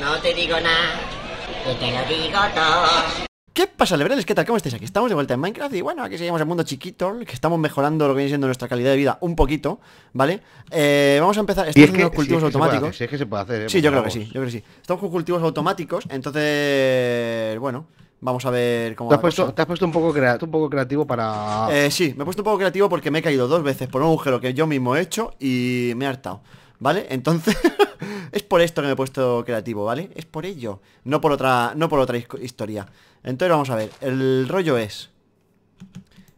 No te digo nada, que te lo digo todo. ¿Qué pasa, liberales? ¿Qué tal? ¿Cómo estáis? Aquí estamos de vuelta en Minecraft y bueno, aquí seguimos el mundo chiquito, que estamos mejorando lo que viene siendo nuestra calidad de vida un poquito, ¿vale? Eh, vamos a empezar, estamos es cultivos automáticos. Si es que se puede hacer, ¿eh? Sí, yo creo que sí, yo creo que sí. Estamos con cultivos automáticos, entonces, bueno, Vamos a ver cómo te has, puesto, un poco, un poco creativo para... Eh, sí, me he puesto un poco creativo porque me he caído dos veces por un agujero que yo mismo he hecho y me he hartado. ¿Vale? Entonces, es por esto que me he puesto creativo, ¿vale? Es por ello, no por otra, no por otra historia Entonces vamos a ver, el rollo es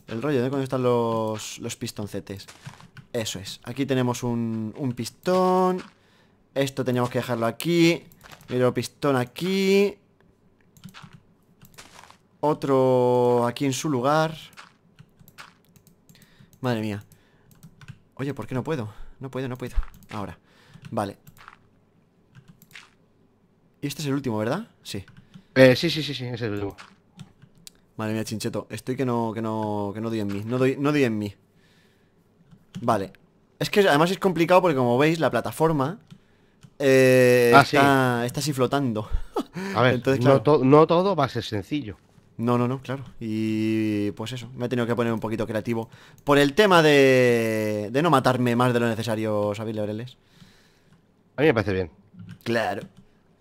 El rollo de cuando están los, pistoncetes Eso es, aquí tenemos un, un pistón Esto teníamos que dejarlo aquí Miro pistón aquí Otro aquí en su lugar Madre mía Oye, ¿por qué no puedo? No puedo, no puedo Ahora, vale Y este es el último, ¿verdad? Sí eh, sí, sí, sí, sí, es el último Vale, mía, chincheto Estoy que no, que no, que no doy en mí No doy, no doy en mí Vale Es que además es complicado porque como veis La plataforma eh, ah, está, está así flotando A ver, no todo va a ser sencillo no, no, no, claro. Y pues eso, me he tenido que poner un poquito creativo. Por el tema de, de no matarme más de lo necesario, Xavier Lebreles. A mí me parece bien. Claro.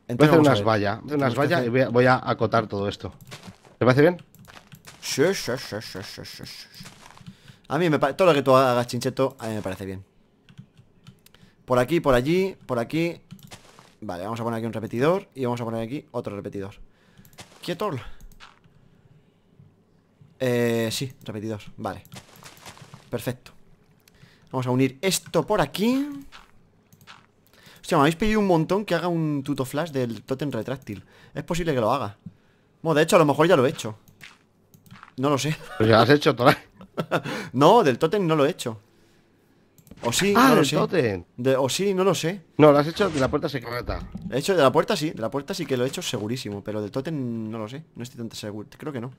voy a hacer unas vallas, unas y voy a, acotar todo esto. ¿Te parece bien? Sí, sí, sí, sí, A mí me parece, todo lo que tú hagas, chincheto, a mí me parece bien. Por aquí, por allí, por aquí. Vale, vamos a poner aquí un repetidor y vamos a poner aquí otro repetidor. Quieto. Eh, sí, repetidos, vale Perfecto Vamos a unir esto por aquí Hostia, me habéis pedido un montón que haga un tuto flash del totem retráctil Es posible que lo haga Bueno, de hecho, a lo mejor ya lo he hecho No lo sé pues lo has hecho, No, del totem no lo he hecho o sí, ah, no lo sé. o sí, no lo sé. No, lo has hecho de la puerta secreta. He hecho de la puerta sí, de la puerta sí que lo he hecho segurísimo, pero del totem no lo sé. No estoy tan seguro. Creo que no.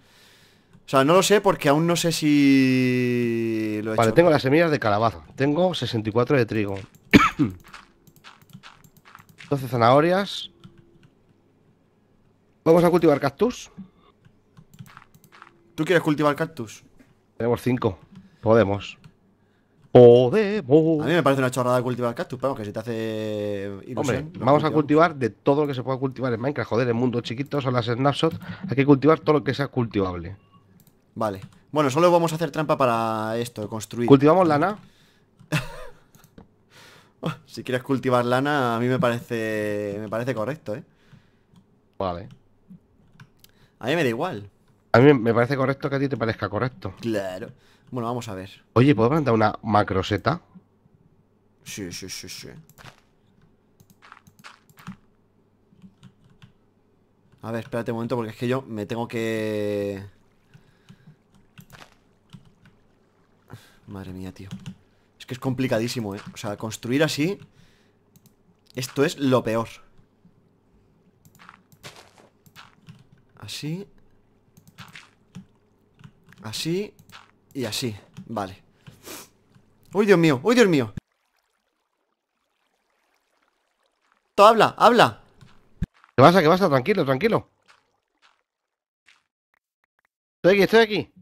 O sea, no lo sé porque aún no sé si lo he Vale, tengo las semillas de calabaza. Tengo 64 de trigo. 12 zanahorias. Vamos a cultivar cactus. ¿Tú quieres cultivar cactus? Tenemos 5. Podemos. Podemos. A mí me parece una chorrada cultivar cactus, pero que si te hace. Hombre, vamos a cultivar de todo lo que se pueda cultivar en Minecraft. Joder, el mundo chiquito son las snapshots. Hay que cultivar todo lo que sea cultivable. Vale. Bueno, solo vamos a hacer trampa para esto, construir. ¿Cultivamos lana? si quieres cultivar lana, a mí me parece. Me parece correcto, eh. Vale. A mí me da igual. A mí me parece correcto que a ti te parezca correcto. Claro. Bueno, vamos a ver. Oye, ¿puedo plantar una macroseta? Sí, sí, sí, sí. A ver, espérate un momento porque es que yo me tengo que... Madre mía, tío Es que es complicadísimo, eh O sea, construir así Esto es lo peor Así Así Y así, vale ¡Uy, Dios mío! ¡Uy, Dios mío! ¡Todo ¡Habla! ¡Habla! ¿Qué pasa? ¿Qué pasa? Tranquilo, tranquilo Estoy aquí, estoy aquí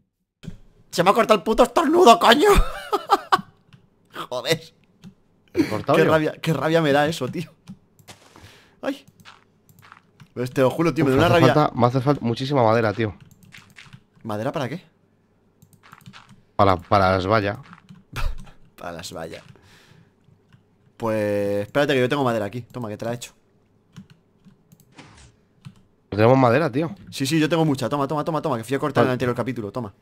se me ha cortado el puto estornudo, coño. Joder. qué, rabia, me da eso, tío. Ay. Pues te lo juro, tío, me da una rabia. me hace falta muchísima madera, tío. ¿Madera para qué? Para, para las vallas. para las vallas. Pues espérate que yo tengo madera aquí. Toma, que te la he hecho. Tenemos madera, tío. Sí, sí, yo tengo mucha. Toma, toma, toma, toma. Que fui a cortar el anterior capítulo. Toma.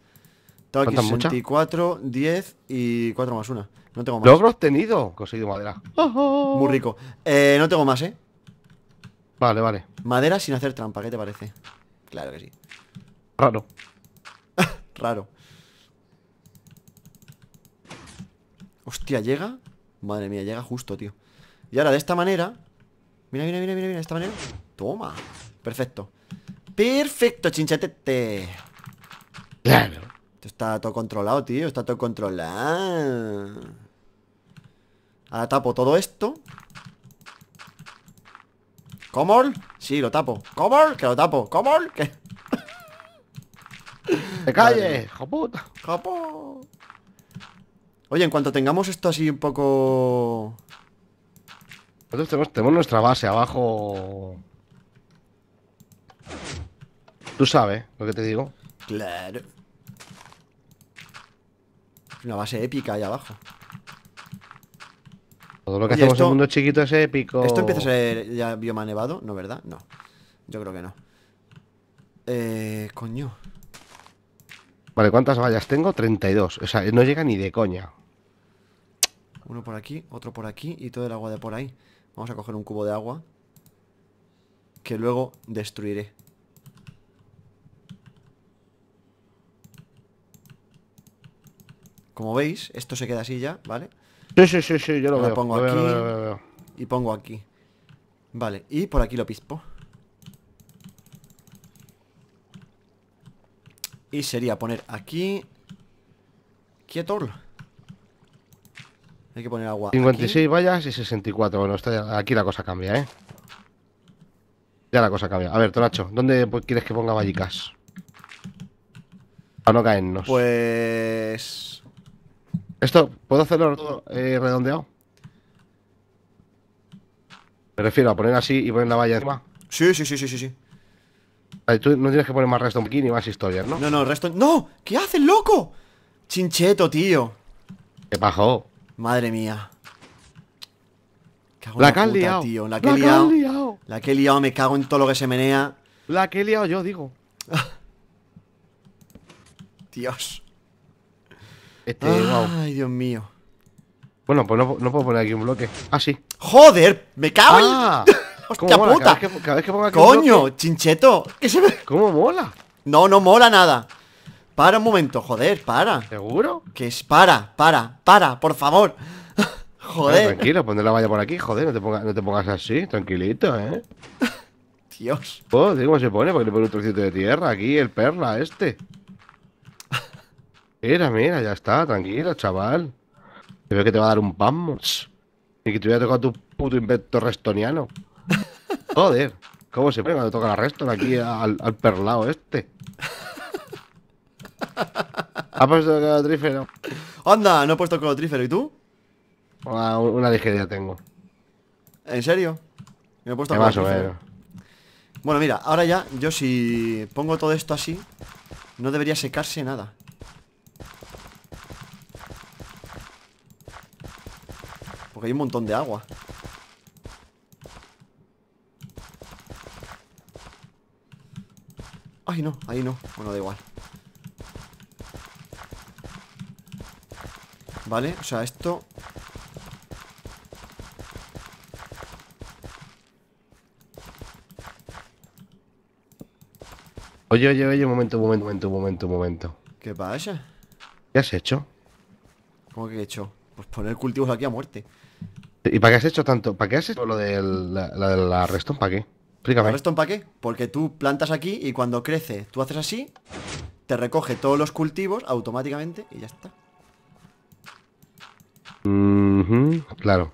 Tengo aquí 64, 10 y 4 más 1. No tengo más. Logro obtenido. Conseguido madera. Muy rico. Eh, no tengo más, ¿eh? Vale, vale. Madera sin hacer trampa, ¿qué te parece? Claro que sí. Raro. Raro. Hostia, llega. Madre mía, llega justo, tío. Y ahora de esta manera. Mira, mira, mira, mira, mira, de esta manera. Toma. Perfecto. Perfecto, chinchetete Claro. Está todo controlado, tío. Está todo controlado. Ahora tapo todo esto. ¿Cómo? Sí, lo tapo. ¿Cómo? Que lo tapo. ¿Comol? Que... ¡Te calle! puta, ¡Jopo! Oye, en cuanto tengamos esto así un poco... Nosotros tenemos nuestra base abajo... Tú sabes lo que te digo. Claro. Una base épica ahí abajo. Todo lo que hacemos en el mundo chiquito es épico. ¿Esto empieza a ser ya bioma nevado? No, ¿verdad? No. Yo creo que no. Eh, coño. Vale, ¿cuántas vallas tengo? 32. O sea, no llega ni de coña. Uno por aquí, otro por aquí y todo el agua de por ahí. Vamos a coger un cubo de agua. Que luego destruiré. Como veis, esto se queda así ya, ¿vale? Sí, sí, sí, sí, yo lo, lo pongo aquí y pongo aquí. Vale, y por aquí lo pispo. Y sería poner aquí Quietor Hay que poner agua 56 vallas y 64 Bueno, aquí la cosa cambia, ¿eh? Ya la cosa cambia A ver, Tonacho, ¿dónde quieres que ponga vallicas? Para no caernos Pues... Esto, ¿puedo hacerlo todo eh, redondeado? Me refiero a poner así y poner la valla encima. Sí, sí, sí, sí, sí, sí. tú no tienes que poner más resto aquí ni más historias, ¿no? No, no, resto... ¡No! ¿Qué haces, loco? Chincheto, tío. ¿Qué pasó? Madre mía. la que has liado. Tío. La, que, he liado, que he liado. La que he liado, me cago en todo lo que se menea. La que he liado yo, digo. Dios. Este, Ay, Dios mío. Bueno, pues no, puedo poner aquí un bloque. Ah, sí. ¡Joder! ¡Me cago en- ah, ¡Hostia mola? puta! ponga aquí ¡Coño! ¡Chincheto! ¿Qué se ve? ¿Cómo mola? No, no mola nada. Para un momento, joder, para. ¿Seguro? Que es para, para, para, por favor. Joder, tranquilo, ponle la valla por aquí. Joder, no te, pongas así, tranquilito, ¿eh? Dios. ¿cómo se pone? Porque le pone un trocito de tierra aquí, el perla este. Mira, mira, ya está, tranquilo, chaval. Te veo que te va a dar un vamos. Y que te voy a tocar tu puto invento restoniano. Joder, ¿cómo se pone cuando toca la reston aquí al, perlao este? ¿Ha puesto el trífero? Anda, no he puesto el trífero. ¿Y tú? Una, una, ligería tengo. ¿En serio? Me he puesto eh, el o Bueno, mira, ahora ya, yo si pongo todo esto así, no debería secarse nada. Porque hay un montón de agua Ay, no, ahí no Bueno, da igual Vale, o sea, esto Oye, oye, oye, un momento, un momento, un momento, un momento, ¿Qué pasa? ¿Qué has hecho? ¿Cómo que he hecho? Pues poner cultivos aquí a muerte ¿Y para qué has hecho tanto? ¿Para qué has hecho lo de la, la, la ¿Para qué? Explícame. ¿La restón para qué? Porque tú plantas aquí y cuando crece, tú haces así, te recoge todos los cultivos automáticamente y ya está. claro.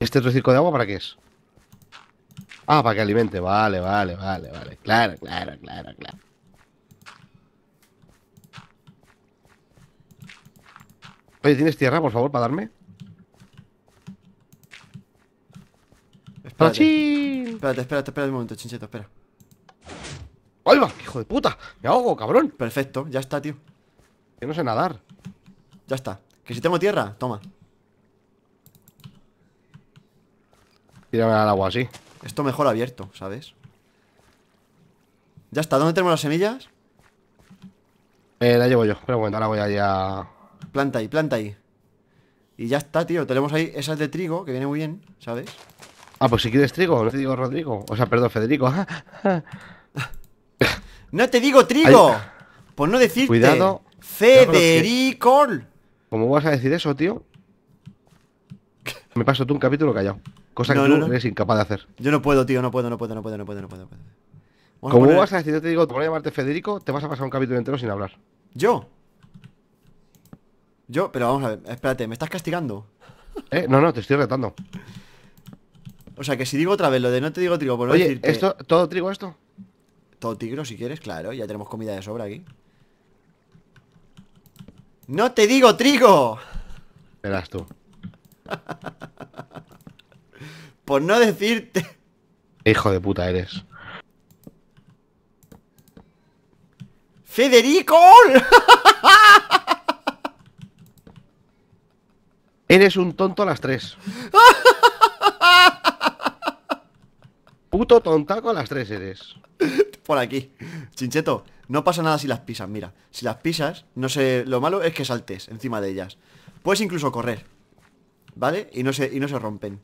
¿Este otro circo de agua para qué es? Ah, para que alimente. Vale, vale, vale, vale. Claro, claro, claro, claro. Oye, ¿tienes tierra, por favor, para darme? Espérate. Espérate, espérate, un momento, chincheto, espera. ¡Alba! ¡Hijo de puta! ¡Me ahogo, cabrón! Perfecto, ya está, tío. Yo no sé nadar. Ya está. Que si tengo tierra, toma. Tírame al agua así. Esto mejor abierto, ¿sabes? Ya está, ¿dónde tenemos las semillas? Eh, la llevo yo, pero bueno, ahora voy allá. Planta ahí, planta ahí. Y ya está, tío. Tenemos ahí esas de trigo, que viene muy bien, ¿sabes? Ah, pues si quieres trigo, no te digo Rodrigo. O sea, perdón, Federico. ¡No te digo trigo! Por no decirte. Cuidado. Federico. ¿Cómo vas a decir eso, tío? Me paso tú un capítulo callado. Cosa que tú eres incapaz de hacer. Yo no puedo, tío, no puedo, no puedo, no puedo, no puedo, no puedo. ¿Cómo vas a decir? Yo te digo, te voy a llamarte Federico, te vas a pasar un capítulo entero sin hablar. ¿Yo? Yo, pero vamos a ver, espérate, me estás castigando. Eh, no, no, te estoy retando. O sea, que si digo otra vez lo de no te digo trigo, por no decirte... ¿todo trigo esto? Todo tigro, si quieres, claro. Ya tenemos comida de sobra aquí. ¡No te digo trigo! Verás tú. por no decirte... Hijo de puta eres. ¡Federico! eres un tonto a las tres. puto tontaco con las tres eres. Por aquí. Chincheto, no pasa nada si las pisas, mira. Si las pisas, no sé, lo malo es que saltes encima de ellas. Puedes incluso correr, ¿vale? Y no se, y no se rompen.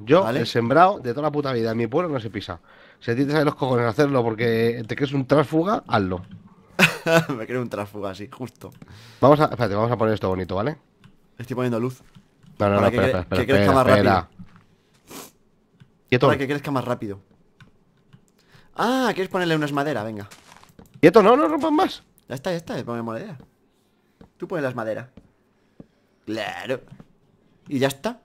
yo, he sembrado de toda la puta vida en mi pueblo no se pisa. Si a ti te los cojones hacerlo porque te crees un trasfuga, hazlo. Me creo un trasfuga así, justo. Vamos a, espérate, vamos a poner esto bonito, ¿vale? Estoy poniendo luz. No, no, no, que, más rápido. Para que crezca más rápido. Ah, quieres ponerle unas madera, venga. ¿Y esto no, no rompan más. Ya está, ya está, ya madera. Tú pones las madera. Claro. Y ya está.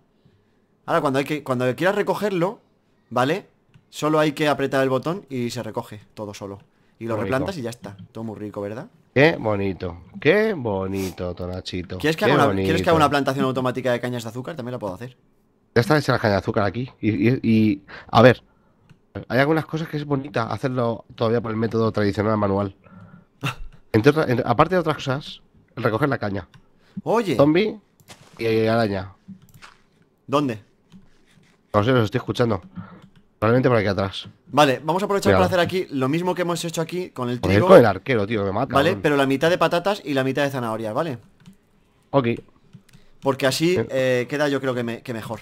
Ahora cuando hay que. Cuando quieras recogerlo, ¿vale? Solo hay que apretar el botón y se recoge todo solo. Y lo replantas y ya está. Todo muy rico, ¿verdad? Qué bonito. Qué bonito, Tonachito. ¿Quieres que, una, ¿Quieres que haga una plantación automática de cañas de azúcar? También la puedo hacer. Ya está hecha la caña de azúcar aquí. Y, a ver, hay algunas cosas que es bonita hacerlo todavía por el método tradicional manual. aparte de otras cosas, recoger la caña. Oye. Zombie y araña. ¿Dónde? No sé, los estoy escuchando. Probablemente por aquí atrás. Vale, vamos a aprovechar para hacer aquí lo mismo que hemos hecho aquí con el trigo. Con el arquero, tío, me mata. Vale, pero la mitad de patatas y la mitad de zanahorias, ¿vale? Ok. Porque así eh. Eh, queda yo creo que mejor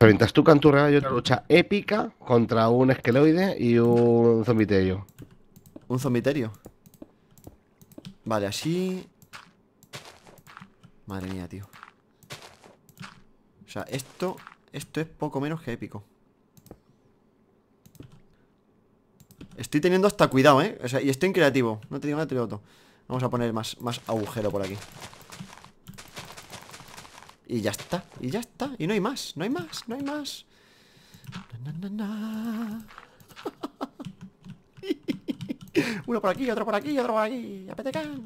mientras tu canturra yo una lucha épica contra un esqueloide y un zombiterio. ¿Un zombiterio? Vale, así... Madre mía, tío. O sea, esto... Esto es poco menos que épico. Estoy teniendo hasta cuidado, ¿eh? O sea, y estoy en creativo. No te digo nada, te digo Vamos a poner más, más agujero por aquí Y ya está, y ya está Y no hay más, no hay más, no hay más Uno por aquí, otro por aquí, otro por aquí ¡Apetecan!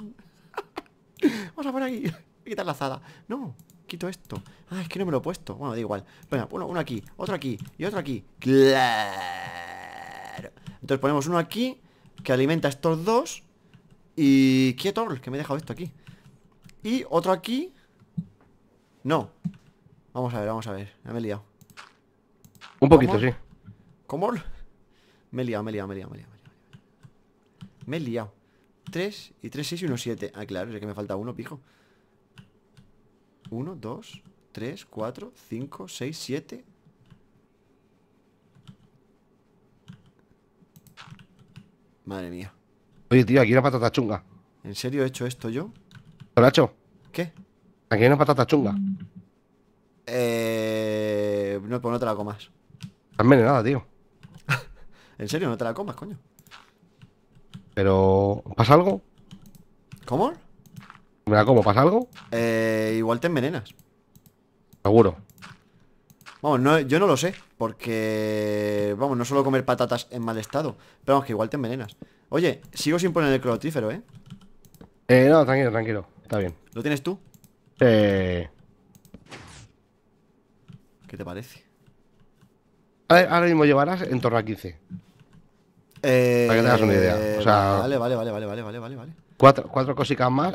Vamos a por aquí quitar la azada No, quito esto Ah, es que no me lo he puesto Bueno, da igual Venga, uno, uno aquí, otro aquí Y otro aquí ¡Claro! Entonces ponemos uno aquí Que alimenta a estos dos y Kietorl, que me he dejado esto aquí Y otro aquí No Vamos a ver, vamos a ver, me he liado Un poquito, sí ¿Cómo? Me he liado, me he liado, me he liado, me he liado Me he liado 3 y 3, 6 y 1, 7 Ah, claro, es que me falta uno, pijo 1, 2, 3, 4, 5, 6, 7 Madre mía Oye, tío, aquí una patata chunga. ¿En serio he hecho esto yo? ¿Lo hecho? ¿Qué? Aquí hay una patata chunga. Eh. No, pues no te la comas. Está envenenada, tío. ¿En serio? No te la comas, coño. Pero. ¿Pasa algo? ¿Cómo? ¿Me la como? ¿Pasa algo? Eh. Igual te envenenas. Seguro. Vamos, no, yo no lo sé, porque, vamos, no suelo comer patatas en mal estado, pero vamos, que igual te envenenas. Oye, sigo sin poner el crotífero, ¿eh? Eh, no, tranquilo, tranquilo, está bien. ¿Lo tienes tú? Eh... ¿Qué te parece? Ahora mismo llevarás en torno a 15. Eh, para que tengas una idea. O vale, vale, vale, vale, vale, vale, vale. Cuatro, cositas más.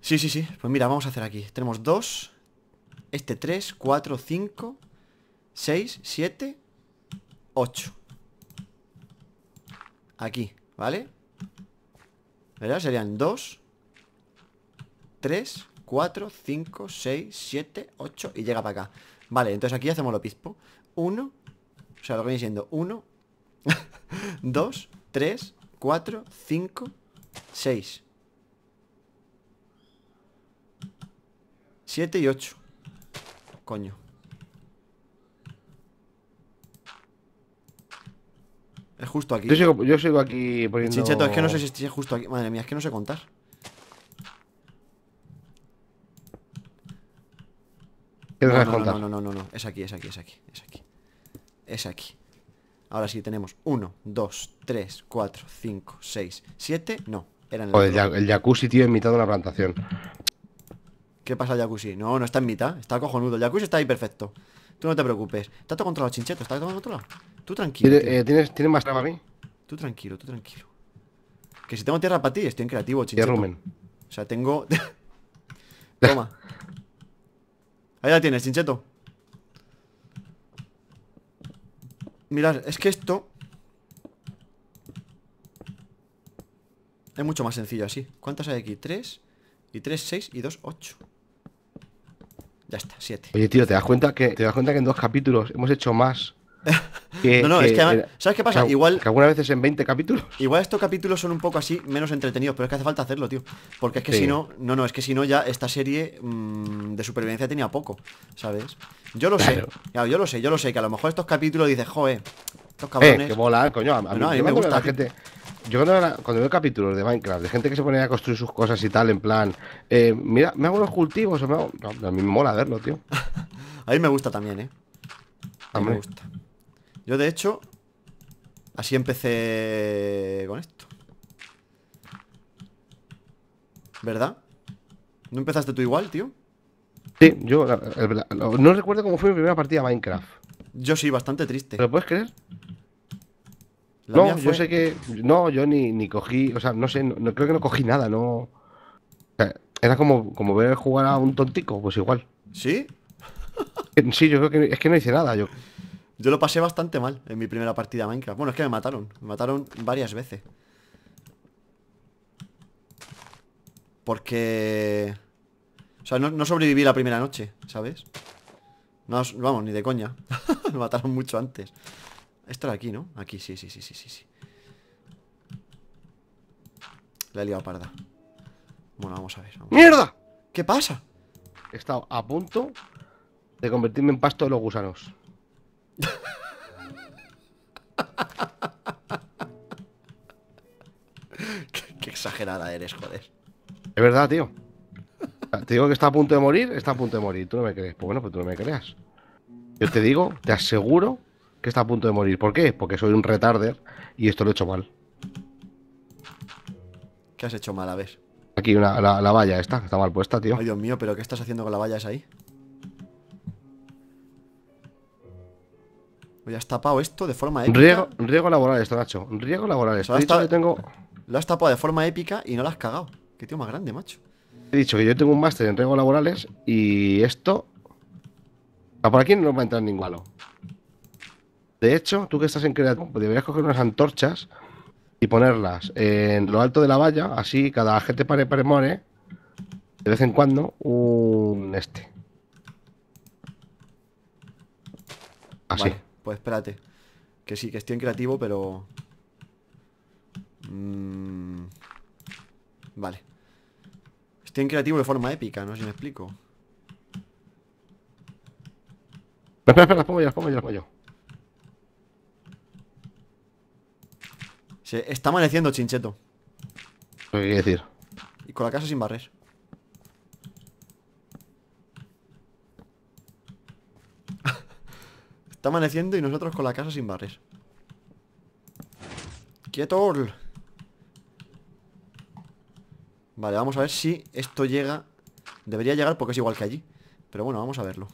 Sí, sí, sí. Pues mira, vamos a hacer aquí. Tenemos dos. Este tres, cuatro, cinco... 6, 7, 8 Aquí, ¿vale? ¿Verdad? Serían 2 3, 4, 5, 6, 7, 8 Y llega para acá Vale, entonces aquí hacemos lo pispo 1, o sea, lo que viene siendo 1 2, 3, 4, 5, 6 7 y 8 Coño justo aquí. Yo sigo, aquí poniendo. Chincheto, es que no sé si estoy justo aquí. Madre mía, es que no sé contar. no, no, No, no, no, no, Es aquí, es aquí, es aquí, es aquí. Es aquí. Ahora sí, tenemos 1, 2, 3, 4, 5, 6, 7. No, eran el. el jacuzzi, tío, en mitad de la plantación. ¿Qué pasa el jacuzzi? No, no está en mitad. Está cojonudo. El jacuzzi está ahí perfecto. Tú no te preocupes. Está todo controlado, chincheto. Está todo controlado. Tú tranquilo. Eh, ¿Tienes, más trampa a mí? Tú tranquilo, tú tranquilo. Que si tengo tierra para ti, estoy en creativo, chicho. rumen. O sea, tengo... Toma. Ahí la tienes, chincheto. Mirad, es que esto... Es mucho más sencillo así. ¿Cuántas hay aquí? Tres. Y tres, seis. Y dos, ocho. Ya está, siete. Oye, tío, ¿te das cuenta que, te das cuenta que en dos capítulos hemos hecho más no, no, es que ¿sabes qué pasa? igual que algunas veces en 20 capítulos. Igual estos capítulos son un poco así, menos entretenidos, pero es que hace falta hacerlo, tío. Porque es que si no, no, no, es que si no ya esta serie mm, de supervivencia tenía poco, ¿sabes? Yo lo sé, yo lo sé, yo lo sé, que a lo mejor estos capítulos dices, joe, estos eh, cabrones. que mola, coño, a, mí, me gusta. La gente, yo cuando, veo capítulos de Minecraft, de gente que se pone a construir sus cosas y tal, en plan, eh, mira, me hago unos cultivos, o a mí me mola verlo, tío. a mí me gusta también, ¿eh? A mí me gusta. Yo de hecho Así empecé con esto ¿Verdad? ¿No empezaste tú igual, tío? Sí, yo no recuerdo cómo fue mi primera partida a Minecraft Yo sí, bastante triste ¿Lo puedes creer? no, yo sé que... No, yo ni, ni cogí... O sea, no sé, no, creo que no cogí nada, no... era como, como ver jugar a un tontico, pues igual ¿Sí? Sí, yo creo que es que no hice nada. Yo yo lo pasé bastante mal en mi primera partida Minecraft. Bueno, es que me mataron. Me mataron varias veces. Porque... O sea, no, sobreviví la primera noche, ¿sabes? No, vamos, ni de coña. me mataron mucho antes. Esto era aquí, ¿no? Aquí, sí, sí, sí, sí, sí, sí. La he liado parda. Bueno, vamos a ver. ¡Mierda! ¿Qué pasa? He estado a punto de convertirme en pasto de los gusanos qué, exagerada eres, joder. Es verdad, tío. Te digo que está a punto de morir, está a punto de morir. Tú no me crees. Pues bueno, pues tú no me creas. Yo te digo, te aseguro que está a punto de morir. ¿Por qué? Porque soy un retarder y esto lo he hecho mal. ¿Qué has hecho mal? A ver. Aquí la, valla está, está mal puesta, tío. Ay, Dios mío, pero ¿qué estás haciendo con la valla esa ahí? Oye, pues has tapado esto de forma épica. Riego, laboral esto, Nacho. Riego laboral esto. dicho tengo... Lo has tapado de forma épica y no lo has cagado. Qué tío más grande, macho. He dicho que yo tengo un máster en riego laborales y esto... por aquí no va a entrar ningún malo. De hecho, tú que estás en creativo, pues deberías coger unas antorchas y ponerlas en lo alto de la valla, así cada gente pare, pare, more, de vez en cuando, un este. Así. Pues espérate. Que sí, que estoy en creativo, pero... Vale. Estoy en creativo de forma épica, no sé si me explico. Espera, espera, las pongo yo, las pongo yo, Se está amaneciendo, chincheto. ¿Qué quiere decir? Y con la casa sin barrer. Está amaneciendo y nosotros con la casa sin barres ¡Quieto! Vale, vamos a ver si esto llega Debería llegar porque es igual que allí Pero bueno, vamos a verlo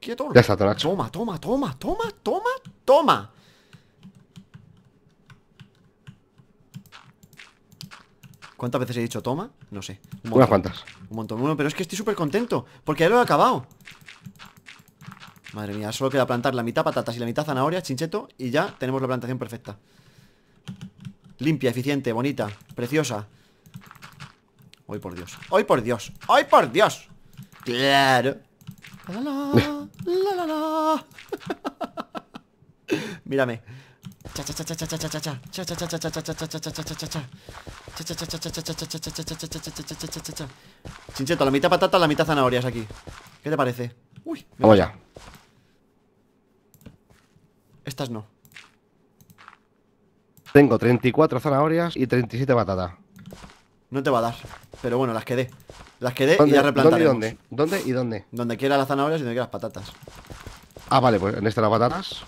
¡Quieto! Ya está, Toma, toma, toma, toma, toma, toma ¿Cuántas veces he dicho toma? no sé. Un Unas cuantas. Un montón. pero es que estoy súper contento, porque ya lo he acabado. Madre mía, solo queda plantar la mitad patatas y la mitad zanahoria, chincheto, y ya tenemos la plantación perfecta. Limpia, eficiente, bonita, preciosa. Hoy por Dios. Hoy por Dios. Hoy por Dios. Claro. La, la, la, Mírame. Chincheto, la mitad patata, la mitad zanahorias aquí ¿Qué te parece? Uy, Vamos ya Estas no Tengo 34 zanahorias y 37 patatas No te va a dar Pero bueno, las quedé Las quedé y las replantaremos ¿Dónde dónde? ¿Dónde y dónde? Donde quiera las zanahorias y donde quiera las patatas Ah, vale, pues en esta las patatas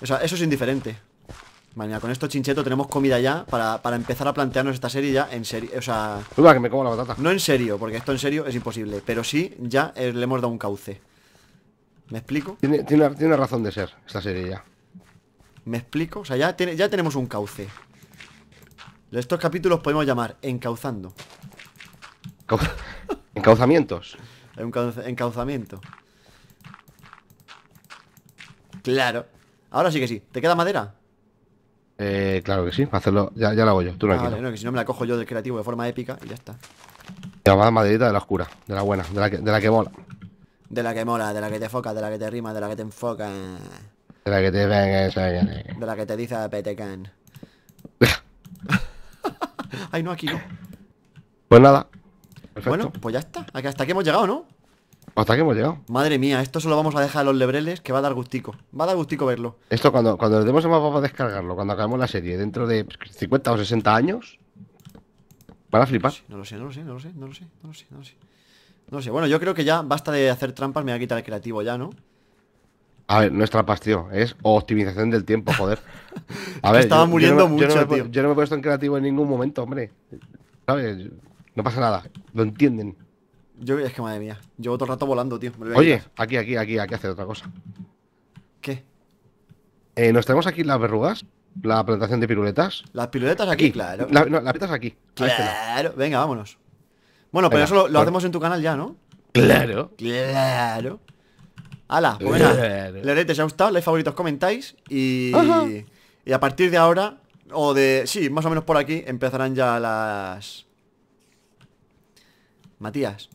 o sea, eso es indiferente. mañana con esto chincheto tenemos comida ya para, empezar a plantearnos esta serie ya en serio. O sea. como No en serio, porque esto en serio es imposible. Pero sí, ya le hemos dado un cauce. ¿Me explico? Tiene, tiene, razón de ser esta serie ya. ¿Me explico? O sea, ya, tiene, ya tenemos un cauce. Estos capítulos podemos llamar encauzando. Encauzamientos. Encauzamiento. Claro. Ahora sí que sí. ¿Te queda madera? Eh, claro que sí, para hacerlo. Ya, ya, lo hago yo, tú ah, vale, no, que si no me la cojo yo del creativo de forma épica y ya está. Te la maderita de la oscura, de la buena, de la, que, de la que mola. De la que mola, de la que te foca, de la que te rima, de la que te enfoca. De la que te venga De la que te dice petecan. Ay, no, aquí no. Pues nada. Bueno, pues ya está. Hasta aquí hemos llegado, ¿no? ¿Hasta que hemos llegado? Madre mía, esto solo vamos a dejar a los lebreles que va a dar gustico. Va a dar gustico verlo. Esto cuando, cuando le demos a mapa descargarlo, cuando acabemos la serie, dentro de 50 o 60 años, para a flipar. No lo sé, no lo sé, no lo sé, no lo sé, no lo sé, no lo sé. No sé. Bueno, yo creo que ya basta de hacer trampas, me voy a quitar el creativo ya, ¿no? A ver, no es trampas, tío. Es optimización del tiempo, joder. estaba muriendo mucho, tío. Yo no me he puesto en creativo en ningún momento, hombre. ¿Sabes? No pasa nada. Lo entienden. Yo es que madre mía. Llevo todo el rato volando, tío. Oye, aquí, aquí, aquí, aquí hacer otra cosa. ¿Qué? Eh, Nos tenemos aquí las verrugas. La plantación de piruletas. Las piruletas aquí, claro. las piruletas aquí. Este claro, venga, vámonos. Bueno, pero eso lo, hacemos en tu canal ya, ¿no? Claro. Claro. Hala, pues Lorete, si os ha gustado, like, favoritos, comentáis. Y, y a partir de ahora, o de. Sí, más o menos por aquí, empezarán ya las. Matías,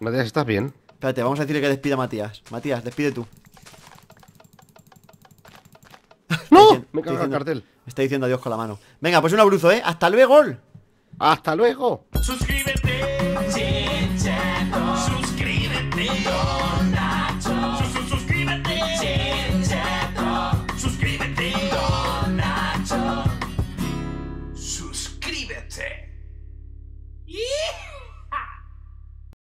Matías, ¿estás bien? Espérate, vamos a decirle que despida a Matías. Matías, despide tú. ¡No! Me cago el cartel. está diciendo adiós con la mano. Venga, pues un abruzo, ¿eh? ¡Hasta luego! ¡Hasta luego! Suscríbete.